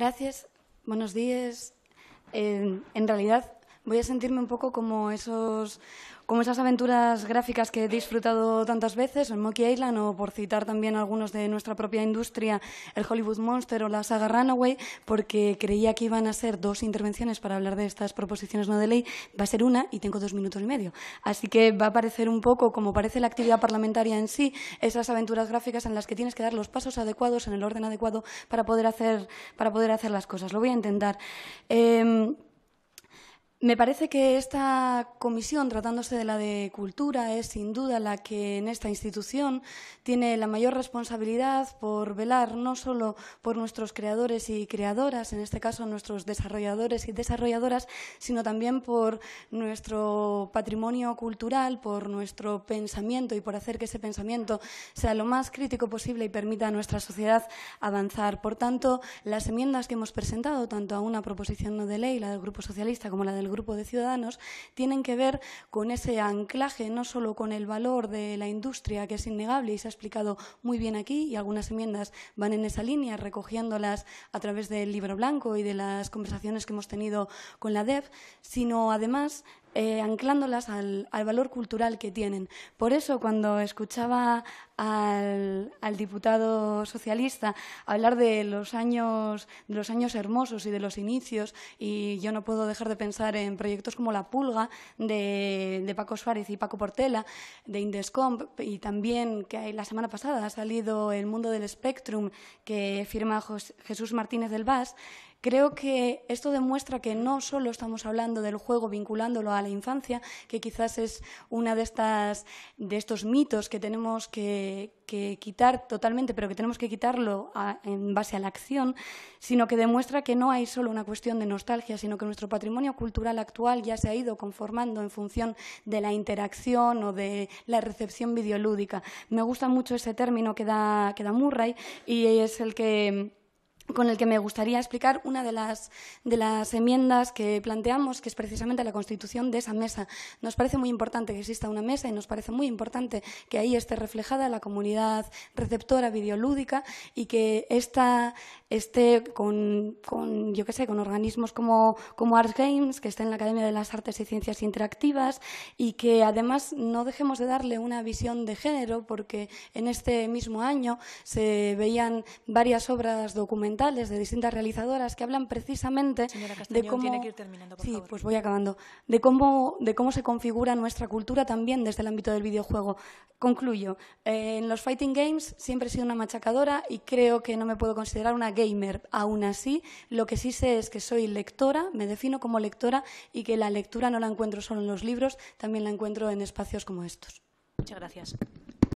Gracias, buenos días. Eh, en realidad, voy a sentirme un poco como, esos, como esas aventuras gráficas que he disfrutado tantas veces, en Monkey Island o por citar también algunos de nuestra propia industria, el Hollywood Monster o la saga Runaway, porque creía que iban a ser dos intervenciones para hablar de estas proposiciones no de ley, va a ser una y tengo dos minutos y medio. Así que va a parecer un poco, como parece la actividad parlamentaria en sí, esas aventuras gráficas en las que tienes que dar los pasos adecuados en el orden adecuado para poder hacer, para poder hacer las cosas. Lo voy a intentar. Em, me parece que esta comisión, tratándose de la de cultura, es sin duda la que en esta institución tiene la mayor responsabilidad por velar no solo por nuestros creadores y creadoras, en este caso nuestros desarrolladores y desarrolladoras, sino también por nuestro patrimonio cultural, por nuestro pensamiento y por hacer que ese pensamiento sea lo más crítico posible y permita a nuestra sociedad avanzar. Por tanto, las enmiendas que hemos presentado, tanto a una proposición no de ley, la del Grupo Socialista, como la del grupo de ciudadanos tienen que ver con ese anclaje, no solo con el valor de la industria, que es innegable y se ha explicado muy bien aquí, y algunas enmiendas van en esa línea, recogiéndolas a través del libro blanco y de las conversaciones que hemos tenido con la DEF, sino además eh, anclándolas al, valor cultural que tienen. Por eso, cuando escuchaba al, diputado socialista hablar de los, años, de los años hermosos y de los inicios, y yo no puedo dejar de pensar en proyectos como La Pulga de, Paco Suárez y Paco Portela, de Indescomp, y también que la semana pasada ha salido El Mundo del Spectrum, que firma Jesús Martínez del Vaz, Creo que esto demuestra que no solo estamos hablando del juego vinculándolo a la infancia, que quizás es uno de, de estos mitos que tenemos que, quitar totalmente, pero que tenemos que quitarlo en base a la acción, sino que demuestra que no hay solo una cuestión de nostalgia, sino que nuestro patrimonio cultural actual ya se ha ido conformando en función de la interacción o de la recepción videolúdica. Me gusta mucho ese término que da, que da Murray y es el que con el que me gustaría explicar una de las, de las enmiendas que planteamos, que es precisamente la constitución de esa mesa. Nos parece muy importante que exista una mesa y nos parece muy importante que ahí esté reflejada la comunidad receptora videolúdica y que esta, esté con, con yo qué sé, con organismos como, como Arts Games, que está en la Academia de las Artes y Ciencias Interactivas, y que además no dejemos de darle una visión de género, porque en este mismo año se veían varias obras documentales de distintas realizadoras que hablan precisamente de cómo. sí, pues voy acabando. De cómo, de cómo se configura nuestra cultura también desde el ámbito del videojuego. Concluyo. Eh, en los fighting games siempre he sido una machacadora y creo que no me puedo considerar una gamer. Aún así, lo que sí sé es que soy lectora, me defino como lectora y que la lectura no la encuentro solo en los libros, también la encuentro en espacios como estos. Muchas gracias.